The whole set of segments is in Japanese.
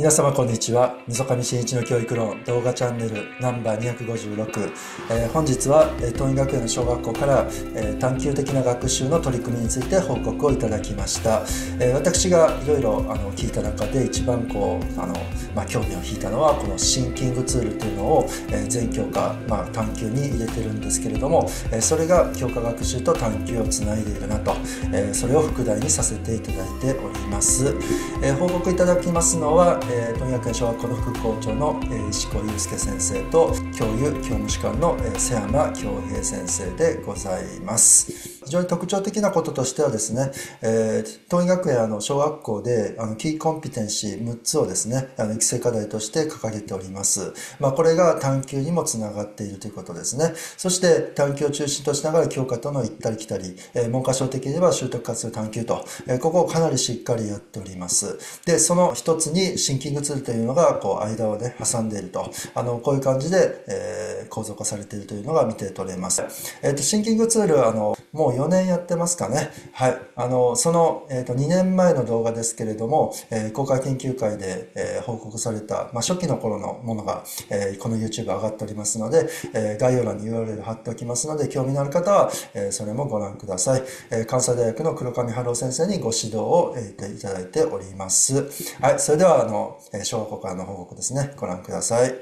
皆様こんにちは溝上真一の教育論動画チャンネルナンバー256、えー、本日は東院学園の小学校から、えー、探究的な学習の取り組みについて報告をいただきました、えー、私がいろいろ聞いた中で一番こうあの、まあ、興味を引いたのはこのシンキングツールというのを、え全教科、まあ、探究に入れてるんですけれども、えそれが教科学習と探究をつないでいるなと、えそれを副題にさせていただいております、え報告いただきますのはえー、文学園小学校の副校長の、えー、石子祐介先生と教諭教務士官の、えー、瀬山恭平先生でございます。非常に特徴的なこととしてはですね、えー、東医学園あの小学校であのキーコンピテンシー6つをですね、あの育成課題として書かれております。まあ、これが探究にもつながっているということですね。そして探究を中心としながら教科との行ったり来たり、えー、文科省的には習得活用探究と、えー、ここをかなりしっかりやっております。で、その一つにシンキングツールというのがこう間をね、挟んでいると。あの、こういう感じで、えー、構造化されているというのが見て取れます。えっ、と、シンキングツール、あの、もうもう4年やってますかね。はい。あの、その、えっ、ー、と、2年前の動画ですけれども、えー、公開研究会で、えー、報告された、まあ、初期の頃のものが、えー、この YouTube 上がっておりますので、えー、概要欄に URL 貼っておきますので、興味のある方は、えー、それもご覧ください。えー、関西大学の黒上春夫先生にご指導を、えー、いただいております。はい。それでは、あの、えー、小国家の報告ですね。ご覧ください。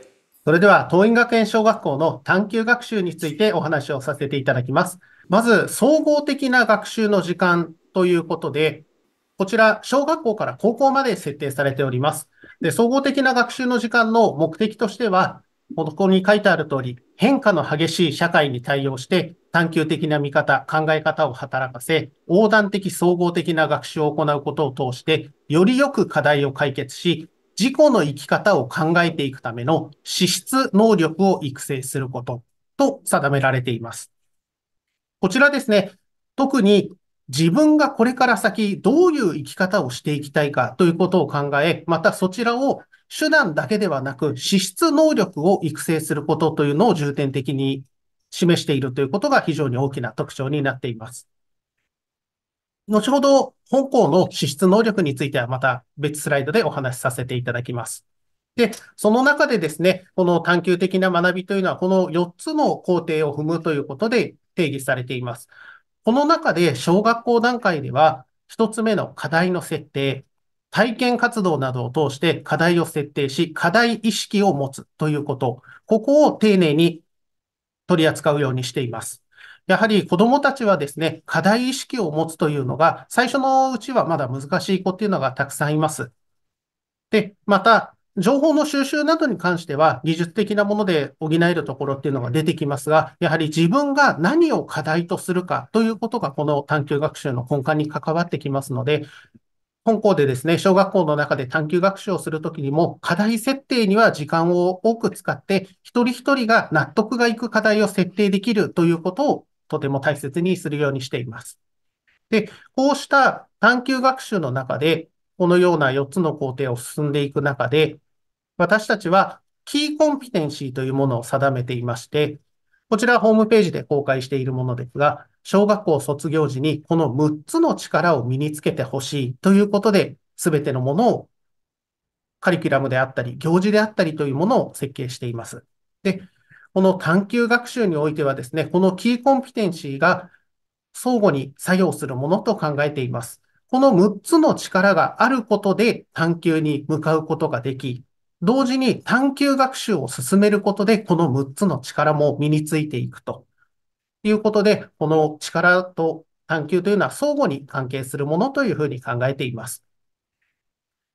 それでは、桐蔭学園小学校の探究学習についてお話をさせていただきます。まず、総合的な学習の時間ということで、こちら、小学校から高校まで設定されております。で、総合的な学習の時間の目的としては、ここに書いてある通り、変化の激しい社会に対応して、探求的な見方、考え方を働かせ、横断的総合的な学習を行うことを通して、よりよく課題を解決し、自己の生き方を考えていくための資質能力を育成することと定められています。こちらですね、特に自分がこれから先どういう生き方をしていきたいかということを考え、またそちらを手段だけではなく資質能力を育成することというのを重点的に示しているということが非常に大きな特徴になっています。後ほど本校の資質能力についてはまた別スライドでお話しさせていただきます。で、その中でですね、この探究的な学びというのは、この4つの工程を踏むということで定義されています。この中で小学校段階では、一つ目の課題の設定、体験活動などを通して課題を設定し、課題意識を持つということ、ここを丁寧に取り扱うようにしています。やはり子供たちはですね、課題意識を持つというのが、最初のうちはまだ難しい子っていうのがたくさんいます。で、また、情報の収集などに関しては技術的なもので補えるところっていうのが出てきますが、やはり自分が何を課題とするかということがこの探究学習の根幹に関わってきますので、本校でですね、小学校の中で探究学習をするときにも、課題設定には時間を多く使って、一人一人が納得がいく課題を設定できるということをとても大切にするようにしています。で、こうした探究学習の中で、このような4つの工程を進んでいく中で、私たちはキーコンピテンシーというものを定めていまして、こちらホームページで公開しているものですが、小学校卒業時にこの6つの力を身につけてほしいということで、すべてのものをカリキュラムであったり、行事であったりというものを設計しています。で、この探究学習においてはですね、このキーコンピテンシーが相互に作用するものと考えています。この6つの力があることで探究に向かうことができ、同時に探究学習を進めることで、この6つの力も身についていくということで、この力と探究というのは相互に関係するものというふうに考えています。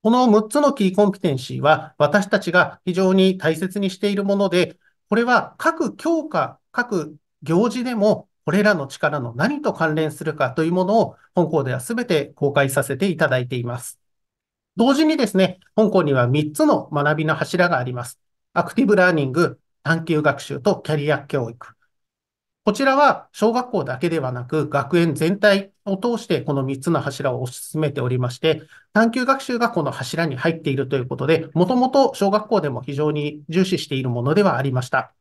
この6つのキーコンピテンシーは私たちが非常に大切にしているもので、これは各教科、各行事でもこれらの力の何と関連するかというものを本校では全て公開させていただいています。同時にですね、香港には3つの学びの柱があります。アクティブラーニング、探究学習とキャリア教育。こちらは小学校だけではなく、学園全体を通してこの3つの柱を推し進めておりまして、探究学習がこの柱に入っているということで、もともと小学校でも非常に重視しているものではありました。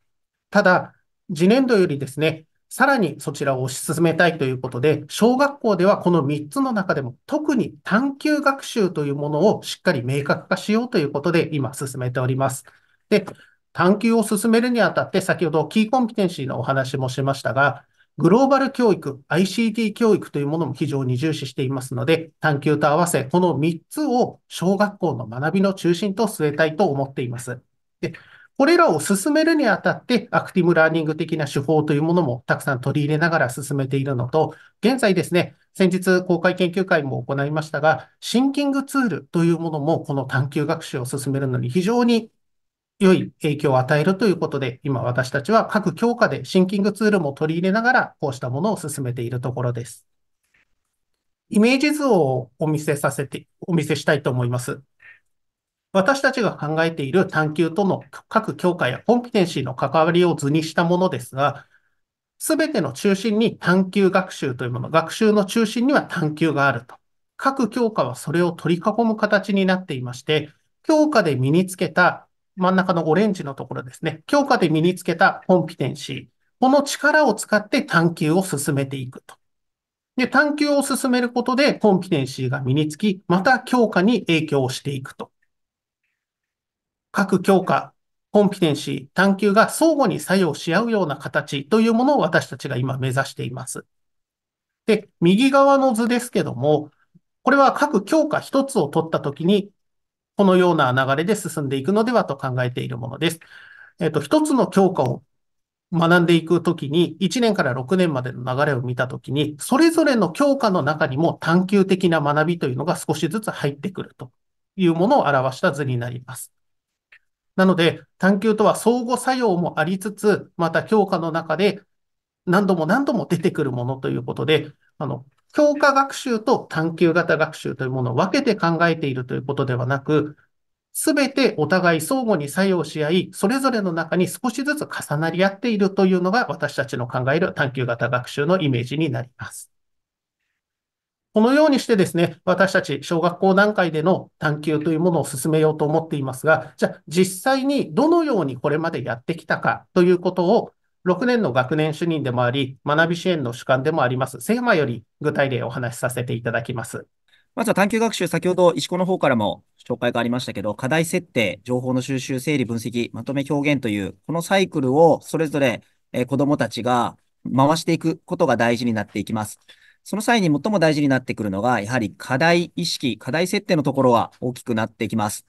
ただ、次年度よりですね、さらにそちらを推し進めたいということで、小学校ではこの3つの中でも特に探究学習というものをしっかり明確化しようということで今進めております。で、探究を進めるにあたって先ほどキーコンピテンシーのお話もしましたが、グローバル教育、ICT 教育というものも非常に重視していますので、探究と合わせ、この3つを小学校の学びの中心と据えたいと思っています。でこれらを進めるにあたって、アクティブラーニング的な手法というものもたくさん取り入れながら進めているのと、現在ですね、先日公開研究会も行いましたが、シンキングツールというものもこの探求学習を進めるのに非常に良い影響を与えるということで、今私たちは各教科でシンキングツールも取り入れながら、こうしたものを進めているところです。イメージ図をお見せさせて、お見せしたいと思います。私たちが考えている探求との各教科やコンピテンシーの関わりを図にしたものですが、すべての中心に探求学習というもの、学習の中心には探求があると。各教科はそれを取り囲む形になっていまして、教科で身につけた真ん中のオレンジのところですね。教科で身につけたコンピテンシー。この力を使って探求を進めていくと。で、探求を進めることでコンピテンシーが身につき、また教科に影響をしていくと各教科、コンピテンシー、探求が相互に作用し合うような形というものを私たちが今目指しています。で、右側の図ですけども、これは各教科一つを取ったときに、このような流れで進んでいくのではと考えているものです。えっ、と、一つの教科を学んでいくときに、1年から6年までの流れを見たときに、それぞれの教科の中にも探求的な学びというのが少しずつ入ってくるというものを表した図になります。なので、探求とは相互作用もありつつ、また教科の中で何度も何度も出てくるものということで、あの、教科学習と探求型学習というものを分けて考えているということではなく、すべてお互い相互に作用し合い、それぞれの中に少しずつ重なり合っているというのが私たちの考える探求型学習のイメージになります。このようにしてですね、私たち小学校段階での探求というものを進めようと思っていますが、じゃあ実際にどのようにこれまでやってきたかということを6年の学年主任でもあり、学び支援の主観でもあります、瀬山マより具体例をお話しさせていただきます。まずは探究学習、先ほど石子の方からも紹介がありましたけど、課題設定、情報の収集、整理、分析、まとめ、表現という、このサイクルをそれぞれ子供たちが回していくことが大事になっていきます。その際に最も大事になってくるのが、やはり課題意識、課題設定のところは大きくなってきます。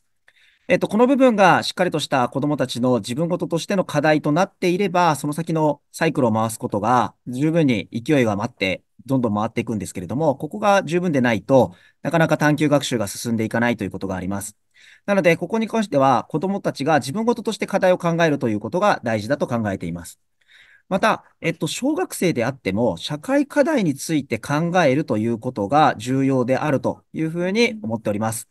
えっと、この部分がしっかりとした子供たちの自分ごととしての課題となっていれば、その先のサイクルを回すことが十分に勢いが待って、どんどん回っていくんですけれども、ここが十分でないとなかなか探究学習が進んでいかないということがあります。なので、ここに関しては子供たちが自分ごととして課題を考えるということが大事だと考えています。また、えっと、小学生であっても、社会課題について考えるということが重要であるというふうに思っております。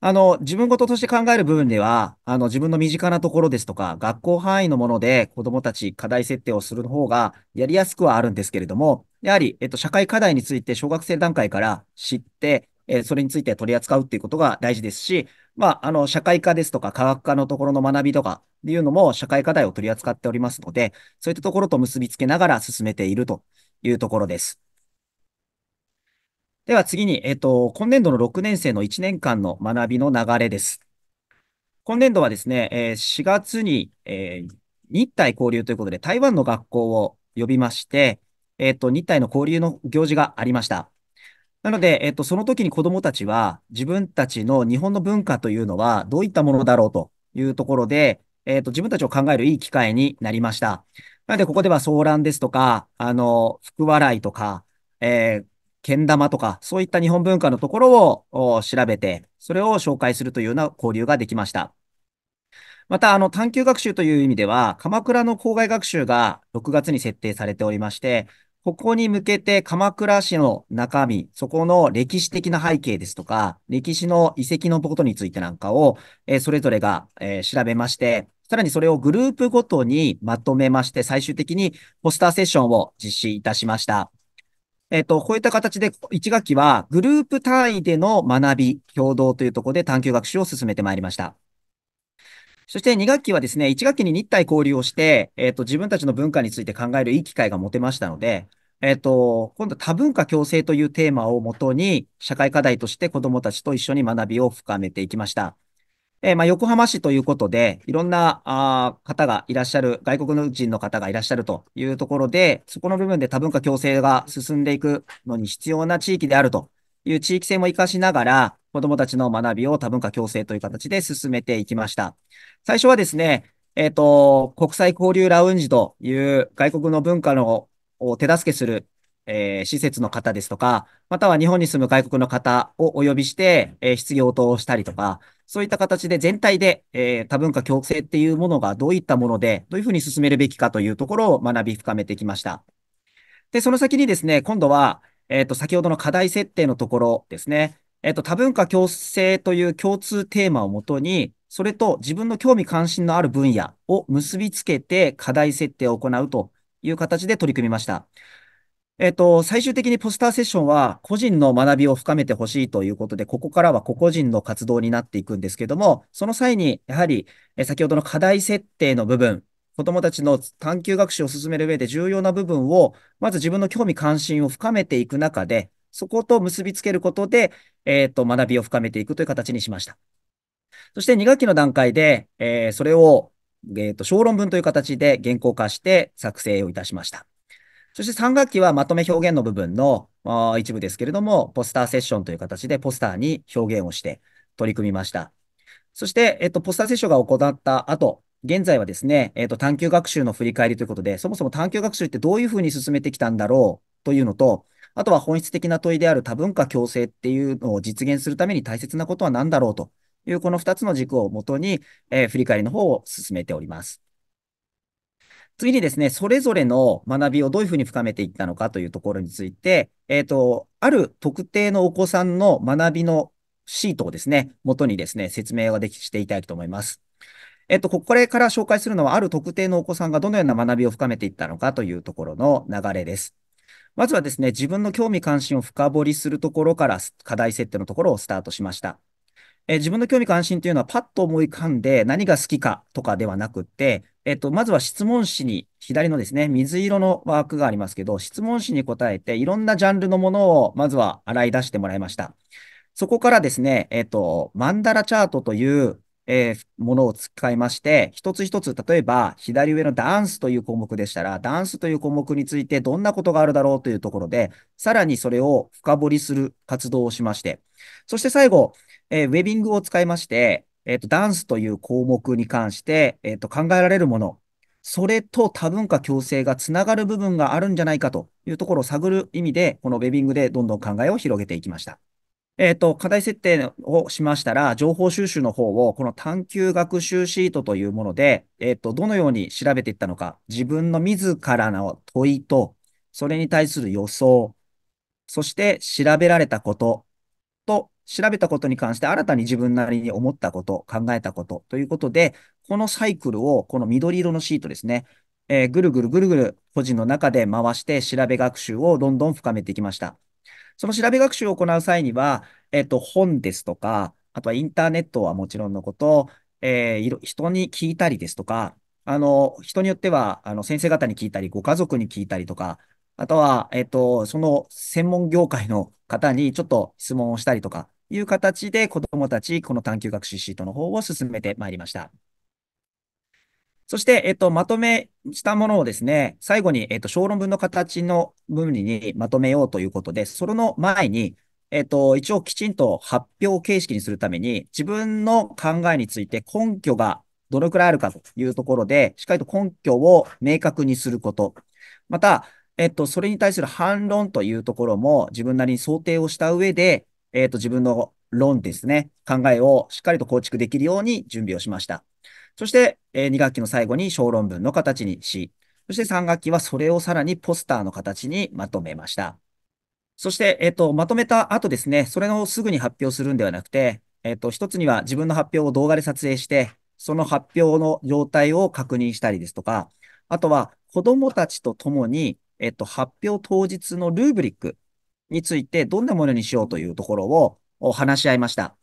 あの、自分ごとして考える部分では、あの、自分の身近なところですとか、学校範囲のもので子供たち課題設定をする方がやりやすくはあるんですけれども、やはり、えっと、社会課題について小学生段階から知って、えー、それについて取り扱うっていうことが大事ですし、まあ、あの、社会科ですとか科学科のところの学びとかっていうのも社会課題を取り扱っておりますので、そういったところと結びつけながら進めているというところです。では次に、えっ、ー、と、今年度の6年生の1年間の学びの流れです。今年度はですね、えー、4月に、えー、日体交流ということで台湾の学校を呼びまして、えっ、ー、と、日体の交流の行事がありました。なので、えっと、その時に子供たちは自分たちの日本の文化というのはどういったものだろうというところで、えっと、自分たちを考えるいい機会になりました。なので、ここでは騒乱ですとか、あの、福笑いとか、えー、けん玉とか、そういった日本文化のところを調べて、それを紹介するというような交流ができました。また、あの、探究学習という意味では、鎌倉の校外学習が6月に設定されておりまして、ここに向けて鎌倉市の中身、そこの歴史的な背景ですとか、歴史の遺跡のことについてなんかを、えー、それぞれが、えー、調べまして、さらにそれをグループごとにまとめまして、最終的にポスターセッションを実施いたしました。えっ、ー、と、こういった形で1学期はグループ単位での学び、共同というところで探究学習を進めてまいりました。そして2学期はですね、1学期に日体交流をして、えっ、ー、と、自分たちの文化について考えるいい機会が持てましたので、えっ、ー、と、今度多文化共生というテーマをもとに、社会課題として子供たちと一緒に学びを深めていきました。えー、まあ、横浜市ということで、いろんなあ方がいらっしゃる、外国人の方がいらっしゃるというところで、そこの部分で多文化共生が進んでいくのに必要な地域であるという地域性も活かしながら、子供たちの学びを多文化共生という形で進めていきました。最初はですね、えっ、ー、と、国際交流ラウンジという外国の文化のを手助けする、えー、施設の方ですとか、または日本に住む外国の方をお呼びして、えー、質疑をしたりとか、そういった形で全体で、えー、多文化共生っていうものがどういったもので、どういうふうに進めるべきかというところを学び深めてきました。で、その先にですね、今度は、えっ、と、先ほどの課題設定のところですね、えっ、と、多文化共生という共通テーマをもとに、それと自分の興味関心のある分野を結びつけて課題設定を行うという形で取り組みました。えっと、最終的にポスターセッションは個人の学びを深めてほしいということで、ここからは個々人の活動になっていくんですけども、その際に、やはり、え先ほどの課題設定の部分、子供たちの探究学習を進める上で重要な部分を、まず自分の興味関心を深めていく中で、そこと結びつけることで、えっ、と、学びを深めていくという形にしました。そして2学期の段階で、えー、それをえっ、ー、と、小論文という形で原稿化して作成をいたしました。そして3学期はまとめ表現の部分の一部ですけれども、ポスターセッションという形でポスターに表現をして取り組みました。そして、えっと、ポスターセッションが行った後、現在はですね、えっと、探究学習の振り返りということで、そもそも探究学習ってどういうふうに進めてきたんだろうというのと、あとは本質的な問いである多文化共生っていうのを実現するために大切なことは何だろうという、この2つの軸をもとに、えー、振り返りの方を進めております。次にですね、それぞれの学びをどういうふうに深めていったのかというところについて、えっ、ー、と、ある特定のお子さんの学びのシートをですね、元にですね、説明をできしていただきたいと思います。えっと、これから紹介するのは、ある特定のお子さんがどのような学びを深めていったのかというところの流れです。まずはですね、自分の興味関心を深掘りするところから課題設定のところをスタートしました。え自分の興味関心というのはパッと思い浮かんで何が好きかとかではなくて、えっと、まずは質問紙に、左のですね、水色のワークがありますけど、質問紙に答えていろんなジャンルのものをまずは洗い出してもらいました。そこからですね、えっと、マンダラチャートという、えー、ものを使いまして、一つ一つ、例えば、左上のダンスという項目でしたら、ダンスという項目についてどんなことがあるだろうというところで、さらにそれを深掘りする活動をしまして、そして最後、えー、ウェビングを使いまして、えっ、ー、と、ダンスという項目に関して、えっ、ー、と、考えられるもの、それと多文化共生がつながる部分があるんじゃないかというところを探る意味で、このウェビングでどんどん考えを広げていきました。えっ、ー、と、課題設定をしましたら、情報収集の方を、この探究学習シートというもので、えっ、ー、と、どのように調べていったのか、自分の自らの問いと、それに対する予想、そして調べられたこと、調べたことに関して新たに自分なりに思ったこと、考えたことということで、このサイクルを、この緑色のシートですね、えー、ぐるぐるぐるぐる個人の中で回して調べ学習をどんどん深めていきました。その調べ学習を行う際には、えっ、ー、と、本ですとか、あとはインターネットはもちろんのこと、えー、人に聞いたりですとか、あの、人によっては、あの、先生方に聞いたり、ご家族に聞いたりとか、あとは、えっ、ー、と、その専門業界の方にちょっと質問をしたりとか、いう形で子供たち、この探究学習シートの方を進めてまいりました。そして、えっと、まとめしたものをですね、最後に、えっと、小論文の形の分離にまとめようということで、その前に、えっと、一応きちんと発表形式にするために、自分の考えについて根拠がどのくらいあるかというところで、しっかりと根拠を明確にすること。また、えっと、それに対する反論というところも自分なりに想定をした上で、えっ、ー、と、自分の論ですね、考えをしっかりと構築できるように準備をしました。そして、えー、2学期の最後に小論文の形にし、そして3学期はそれをさらにポスターの形にまとめました。そして、えっ、ー、と、まとめた後ですね、それをすぐに発表するんではなくて、えっ、ー、と、一つには自分の発表を動画で撮影して、その発表の状態を確認したりですとか、あとは子供たちと共に、えっと、発表当日のルーブリックについてどんなものにしようというところを話し合いました。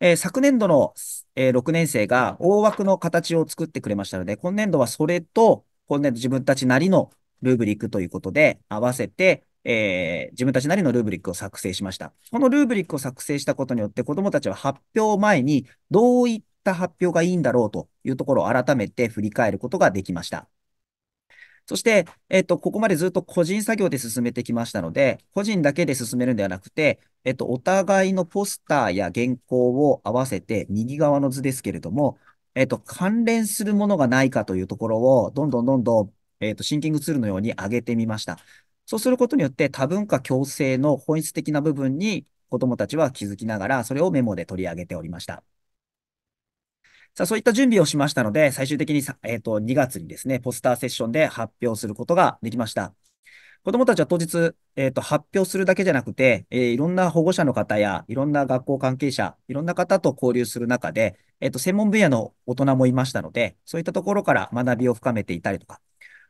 えー、昨年度の、えー、6年生が大枠の形を作ってくれましたので、今年度はそれと、今年度自分たちなりのルーブリックということで、合わせて、えー、自分たちなりのルーブリックを作成しました。このルーブリックを作成したことによって、子供たちは発表前にどういった発表がいいんだろうというところを改めて振り返ることができました。そして、えっと、ここまでずっと個人作業で進めてきましたので、個人だけで進めるんではなくて、えっと、お互いのポスターや原稿を合わせて、右側の図ですけれども、えっと、関連するものがないかというところを、どんどんどんどん、えっと、シンキングツールのように上げてみました。そうすることによって、多文化共生の本質的な部分に、子供たちは気づきながら、それをメモで取り上げておりました。さあ、そういった準備をしましたので、最終的に、えー、と、2月にですね、ポスターセッションで発表することができました。子供たちは当日、えー、と、発表するだけじゃなくて、えー、いろんな保護者の方や、いろんな学校関係者、いろんな方と交流する中で、えー、と、専門分野の大人もいましたので、そういったところから学びを深めていたりとか、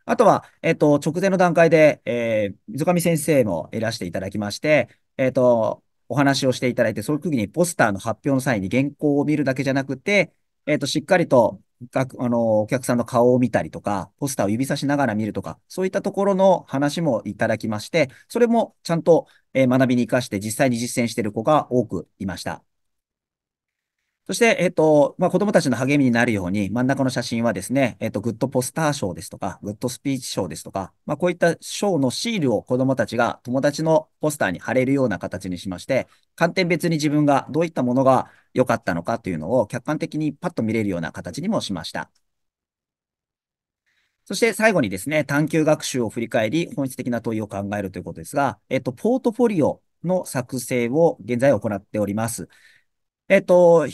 あとは、えと、直前の段階で、えー、水上先生もいらしていただきまして、えと、お話をしていただいて、そういう時にポスターの発表の際に原稿を見るだけじゃなくて、えっ、ー、と、しっかりと、あの、お客さんの顔を見たりとか、ポスターを指さしながら見るとか、そういったところの話もいただきまして、それもちゃんと、え学びに活かして実際に実践している子が多くいました。そして、えっと、まあ、子供たちの励みになるように、真ん中の写真はですね、えっと、グッドポスター賞ですとか、グッドスピーチ賞ですとか、まあ、こういった賞のシールを子供たちが友達のポスターに貼れるような形にしまして、観点別に自分がどういったものが良かったのかというのを客観的にパッと見れるような形にもしました。そして最後にですね、探究学習を振り返り、本質的な問いを考えるということですが、えっと、ポートフォリオの作成を現在行っております。えっと、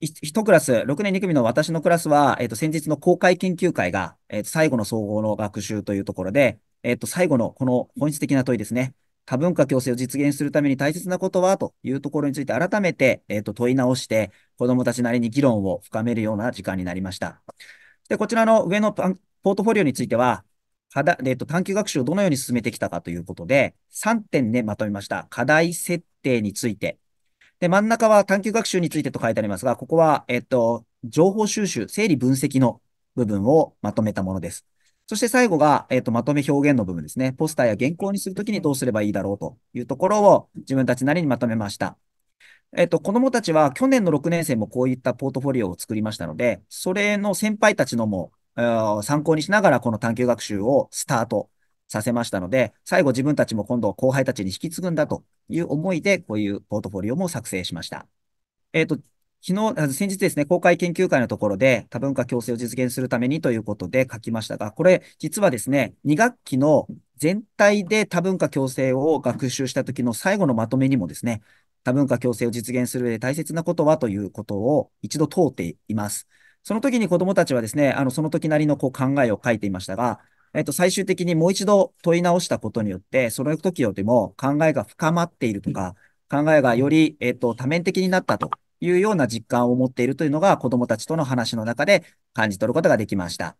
一クラス、6年2組の私のクラスは、えっ、ー、と、先日の公開研究会が、えっ、ー、と、最後の総合の学習というところで、えっ、ー、と、最後のこの本質的な問いですね。多文化共生を実現するために大切なことはというところについて改めて、えっ、と、問い直して、子供たちなりに議論を深めるような時間になりました。で、こちらの上のポートフォリオについては、課題、えっ、と、探究学習をどのように進めてきたかということで、3点で、ね、まとめました。課題設定について、で、真ん中は探究学習についてと書いてありますが、ここは、えっと、情報収集、整理分析の部分をまとめたものです。そして最後が、えっ、と、まとめ表現の部分ですね。ポスターや原稿にするときにどうすればいいだろうというところを自分たちなりにまとめました。えっ、と、子供たちは去年の6年生もこういったポートフォリオを作りましたので、それの先輩たちのも、参考にしながらこの探究学習をスタートさせましたので、最後自分たちも今度後輩たちに引き継ぐんだという思いで、こういうポートフォリオも作成しました。えっ、ー、と、昨日、先日ですね、公開研究会のところで多文化共生を実現するためにということで書きましたが、これ実はですね、2学期の全体で多文化共生を学習した時の最後のまとめにもですね、多文化共生を実現する上で大切なことはということを一度通っています。その時に子供たちはですね、あの、その時なりのこう考えを書いていましたが、えっと、最終的にもう一度問い直したことによって、その時よりも考えが深まっているとか、考えがより、えっと、多面的になったというような実感を持っているというのが、子供たちとの話の中で感じ取ることができました。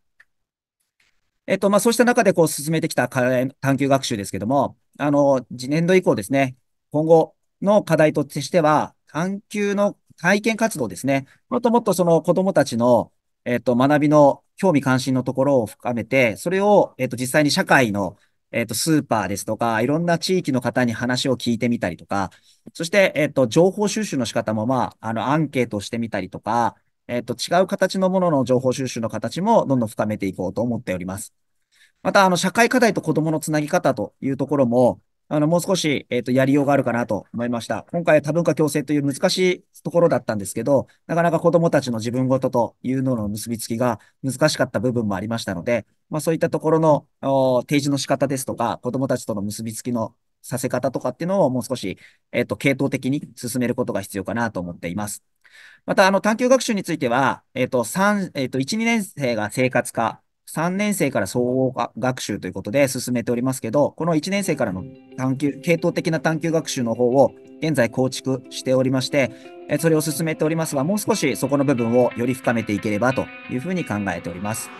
えっと、まあ、そうした中でこう進めてきた探究学習ですけども、あの、次年度以降ですね、今後の課題としては、探究の体験活動ですね。もっともっとその子供たちの、えっと、学びの興味関心のところを深めて、それを、えっと、実際に社会の、えっと、スーパーですとか、いろんな地域の方に話を聞いてみたりとか、そして、えっと、情報収集の仕方も、まあ、あの、アンケートをしてみたりとか、えっと、違う形のものの情報収集の形もどんどん深めていこうと思っております。また、あの、社会課題と子供のつなぎ方というところも、あの、もう少し、えっ、ー、と、やりようがあるかなと思いました。今回は多文化共生という難しいところだったんですけど、なかなか子供たちの自分ごとというのの結びつきが難しかった部分もありましたので、まあそういったところの提示の仕方ですとか、子供たちとの結びつきのさせ方とかっていうのをもう少し、えっ、ー、と、系統的に進めることが必要かなと思っています。また、あの、探究学習については、えっ、ー、と、三えっ、と、1、2年生が生活科、3年生から総合学習ということで進めておりますけど、この1年生からの探究、系統的な探究学習の方を現在構築しておりまして、それを進めておりますが、もう少しそこの部分をより深めていければというふうに考えております。